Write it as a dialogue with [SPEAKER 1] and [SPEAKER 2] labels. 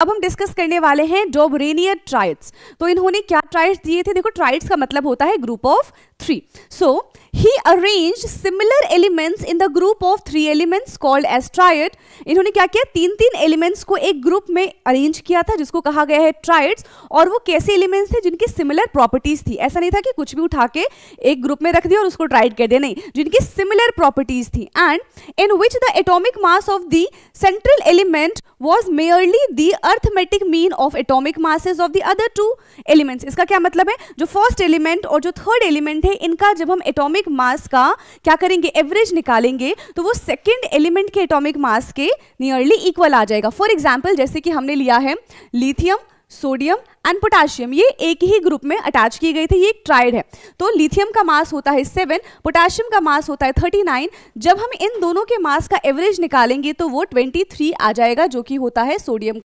[SPEAKER 1] अब हम डिस्कस करने वाले हैं डोबरेनियर ट्राइड्स तो इन्होंने क्या ट्राइड्स दिए थे देखो ट्राइड्स का मतलब होता है group of three so he arrange similar elements in the group of three elements called as इन्होंने क्या किया तीन तीन एलिमेंट्स को एक ग्रुप में अरेंज किया था जिसको कहा गया है ट्राइड्स और वो कैसे एलिमेंट्स थे जिनकी सिमिलर प्रॉपर्टीज थी ऐसा नहीं था कि कुछ भी उठा के एक ग्रुप में रख दिया और उसको ट्राइड कह दिया नहीं जिनकी सिमिलर प्रॉपर्टीज थी and in which the atomic mass of the central element was merely the arithmetic mean of atomic masses of the other two elements इसका क्या मतलब है जो फर्स्ट एलिमेंट और जो थर्ड एलिमेंट है इनका जब हम एटोमिक मास मास का क्या करेंगे एवरेज निकालेंगे तो वो सेकेंड एलिमेंट के एटॉमिक मास के नियरली इक्वल आ जाएगा फॉर एग्जाम्पल जैसे कि हमने लिया है लिथियम सोडियम एंड पोटाशियम ये एक ही ग्रुप में अटैच किए गए थे ये एक ट्राइड है तो लिथियम का मास होता है सेवन पोटाशियम का मास होता है थर्टी नाइन जब हम इन दोनों के मास का एवरेज निकालेंगे तो वो ट्वेंटी थ्री आ जाएगा जो कि होता है सोडियम